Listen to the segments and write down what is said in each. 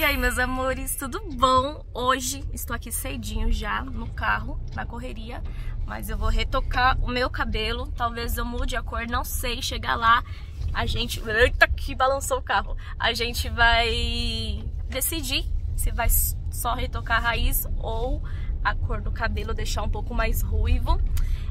E aí, meus amores, tudo bom? Hoje estou aqui cedinho já no carro, na correria, mas eu vou retocar o meu cabelo. Talvez eu mude a cor, não sei. Chegar lá, a gente. Eita, que balançou o carro! A gente vai decidir se vai só retocar a raiz ou a cor do cabelo, deixar um pouco mais ruivo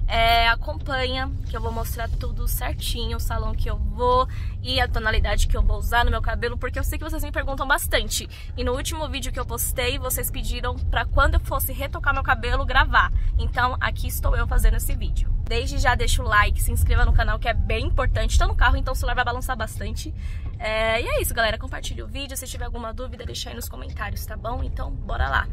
é, acompanha, que eu vou mostrar tudo certinho, o salão que eu vou e a tonalidade que eu vou usar no meu cabelo, porque eu sei que vocês me perguntam bastante. E no último vídeo que eu postei, vocês pediram para quando eu fosse retocar meu cabelo, gravar. Então, aqui estou eu fazendo esse vídeo. Desde já deixa o like, se inscreva no canal, que é bem importante. Estou no carro, então o celular vai balançar bastante. É, e é isso, galera. Compartilhe o vídeo. Se tiver alguma dúvida, deixa aí nos comentários, tá bom? Então, bora lá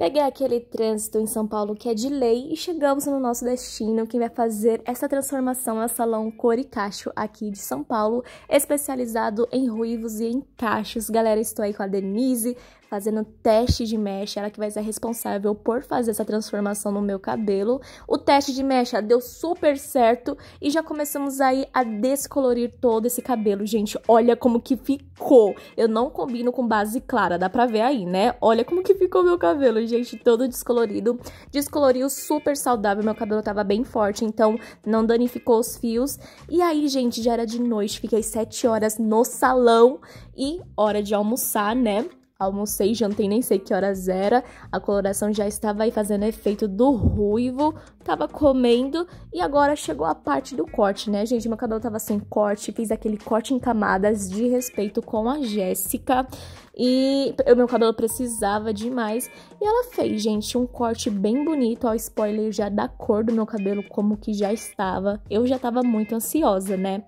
pegar aquele trânsito em São Paulo que é de lei e chegamos no nosso destino. Quem vai fazer essa transformação é o Salão Cor e Cacho aqui de São Paulo, especializado em ruivos e em cachos. Galera, estou aí com a Denise, fazendo teste de mecha, ela que vai ser responsável por fazer essa transformação no meu cabelo. O teste de mecha deu super certo e já começamos aí a descolorir todo esse cabelo. Gente, olha como que ficou. Eu não combino com base clara, dá pra ver aí, né? Olha como que ficou meu cabelo, gente, todo descolorido. Descoloriu super saudável, meu cabelo tava bem forte, então não danificou os fios. E aí, gente, já era de noite, fiquei 7 horas no salão e hora de almoçar, né? almocei, jantei, nem sei que horas era. A coloração já estava aí fazendo efeito do ruivo. Tava comendo e agora chegou a parte do corte, né, gente? Meu cabelo tava sem corte, fiz aquele corte em camadas de respeito com a Jéssica. E o meu cabelo precisava demais. E ela fez, gente, um corte bem bonito. Ó, spoiler já da cor do meu cabelo, como que já estava. Eu já tava muito ansiosa, né?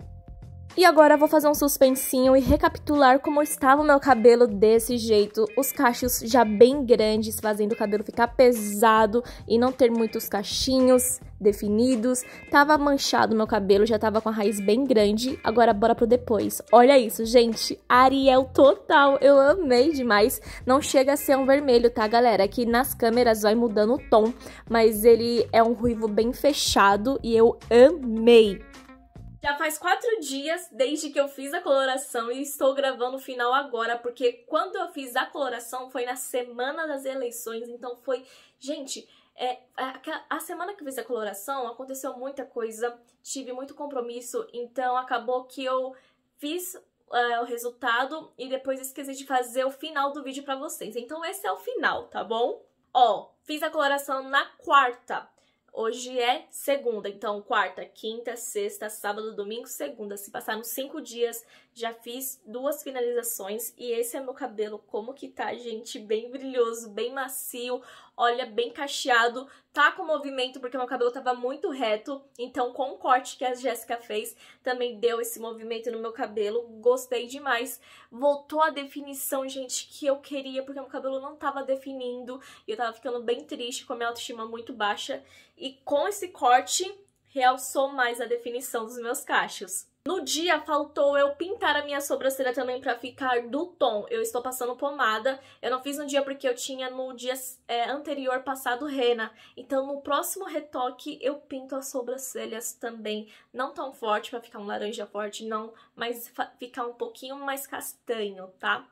E agora vou fazer um suspensinho e recapitular como estava o meu cabelo desse jeito, os cachos já bem grandes, fazendo o cabelo ficar pesado e não ter muitos cachinhos definidos. Tava manchado meu cabelo, já tava com a raiz bem grande. Agora bora pro depois. Olha isso, gente, Ariel total. Eu amei demais. Não chega a ser um vermelho, tá, galera? Aqui nas câmeras vai mudando o tom, mas ele é um ruivo bem fechado e eu amei. Já faz quatro dias desde que eu fiz a coloração e estou gravando o final agora, porque quando eu fiz a coloração foi na semana das eleições, então foi. Gente, é, é a, a, semana que eu fiz a coloração aconteceu muita coisa, tive muito compromisso, então acabou que eu fiz é, o resultado e depois esqueci de fazer o final do vídeo pra vocês. Então esse é o final, tá bom? Ó, fiz a coloração na quarta. Hoje é segunda, então quarta, quinta, sexta, sábado, domingo, segunda. Se passaram cinco dias já fiz duas finalizações e esse é meu cabelo como que tá, gente, bem brilhoso, bem macio, olha, bem cacheado, tá com movimento porque meu cabelo tava muito reto, então com o corte que a Jéssica fez, também deu esse movimento no meu cabelo, gostei demais. Voltou a definição, gente, que eu queria, porque meu cabelo não tava definindo, e eu tava ficando bem triste, com a minha autoestima muito baixa, e com esse corte realçou mais a definição dos meus cachos. No dia, faltou eu pintar a minha sobrancelha também pra ficar do tom. Eu estou passando pomada. Eu não fiz no dia porque eu tinha no dia é, anterior passado rena. Então, no próximo retoque, eu pinto as sobrancelhas também. Não tão forte pra ficar um laranja forte, não. Mas ficar um pouquinho mais castanho, tá?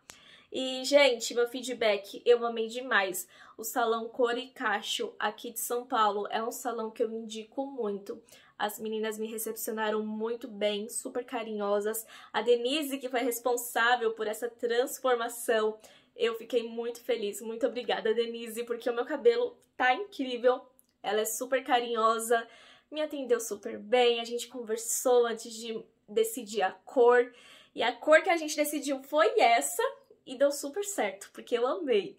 E, gente, meu feedback, eu amei demais. O Salão Cor e Cacho aqui de São Paulo é um salão que eu indico muito. As meninas me recepcionaram muito bem, super carinhosas. A Denise, que foi responsável por essa transformação, eu fiquei muito feliz. Muito obrigada, Denise, porque o meu cabelo tá incrível. Ela é super carinhosa, me atendeu super bem, a gente conversou antes de decidir a cor. E a cor que a gente decidiu foi essa e deu super certo, porque eu amei.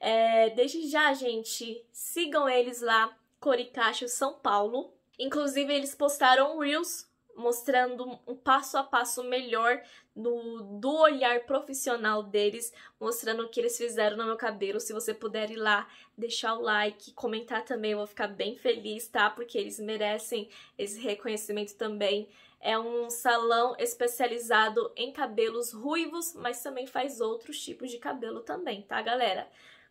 É, desde já, gente, sigam eles lá, Coricacho São Paulo. Inclusive, eles postaram Reels mostrando um passo a passo melhor do, do olhar profissional deles, mostrando o que eles fizeram no meu cabelo. Se você puder ir lá, deixar o like, comentar também, eu vou ficar bem feliz, tá? Porque eles merecem esse reconhecimento também. É um salão especializado em cabelos ruivos, mas também faz outros tipos de cabelo também, tá, galera?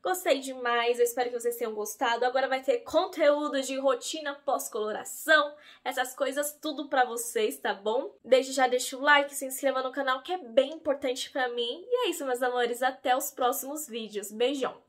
Gostei demais, eu espero que vocês tenham gostado. Agora vai ter conteúdo de rotina pós-coloração, essas coisas tudo pra vocês, tá bom? Desde já deixa o like, se inscreva no canal que é bem importante pra mim. E é isso, meus amores, até os próximos vídeos. Beijão!